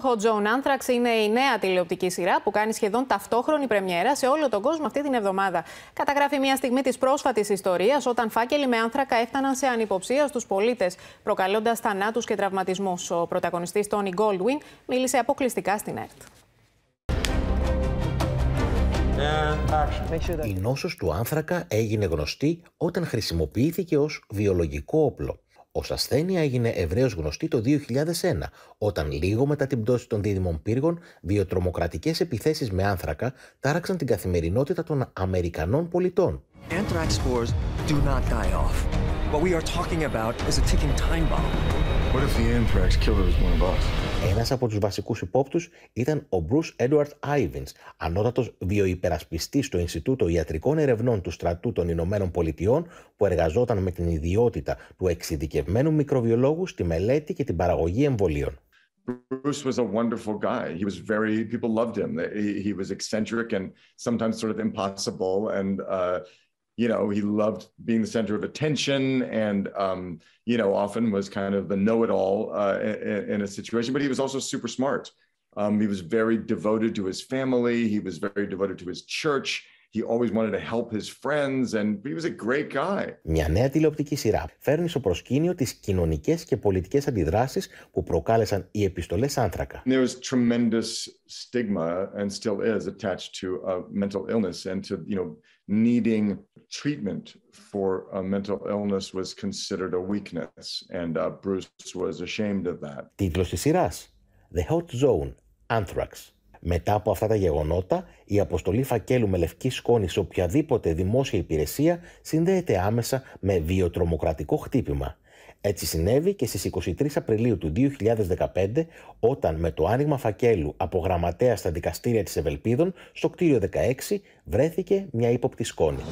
Το Hot Zone Anthrax είναι η νέα τηλεοπτική σειρά που κάνει σχεδόν ταυτόχρονη πρεμιέρα σε όλο τον κόσμο αυτή την εβδομάδα. Καταγράφει μια στιγμή της πρόσφατης ιστορίας όταν φάκελοι με άνθρακα έφταναν σε ανυποψία στους πολίτες, προκαλώντας θανάτους και τραυματισμούς. Ο πρωταγωνιστής Τόνι Γκόλντουιν μίλησε αποκλειστικά στην ΕΡΤ. Η νόσος του άνθρακα έγινε γνωστή όταν χρησιμοποιήθηκε ως βιολογικό όπλο. Ως ασθένεια έγινε ευρέως γνωστή το 2001, όταν λίγο μετά την πτώση των δίδυμων πύργων, δύο τρομοκρατικές επιθέσεις με άνθρακα τάραξαν την καθημερινότητα των Αμερικανών πολιτών. Ένας από τους βασικούς υπόπτους ήταν ο Bruce Edward Ivins, ανώτατος βιοϊπερασπιστής στο Ινστιτούτο Ιατρικών Ερευνών του Στρατού των Ηνωμένων Πολιτειών, που εργαζόταν με την ιδιότητα του εξειδικευμένου μικροβιολόγου στη μελέτη και την παραγωγή εμβολίων. Bruce was a wonderful guy. He was very people loved him. he was eccentric and sometimes sort of impossible, and uh, you know, he loved being the center of attention and, um, you know, often was kind of the know it all uh, in, in, a situation, but he was also super smart. Um, he was very devoted to his family, he was very devoted to his church. He always wanted to help his friends and he was a great guy. Μια νέα τηλεοπτική σειρά φέρνει στο προσκήνιο τις κοινωνικές και πολιτικές αντιδράσεις που προκάλεσαν οι επιστολές άνθρακα. There was tremendous stigma and still is attached to uh, mental illness and to, you know, needing treatment for a mental illness was considered a weakness and uh, Bruce was ashamed of that. Τίτλος της σειράς The Hot Zone Anthrax. Μετά από αυτά τα γεγονότα, η αποστολή φακέλου με λευκή σκόνη σε οποιαδήποτε δημόσια υπηρεσία συνδέεται άμεσα με βιοτρομοκρατικό χτύπημα. Έτσι συνέβη και στις 23 Απριλίου του 2015 όταν με το άνοιγμα φακέλου από γραμματέα στα δικαστήρια της Ευελπίδων στο κτίριο 16 βρέθηκε μια ύποπτη σκόνη.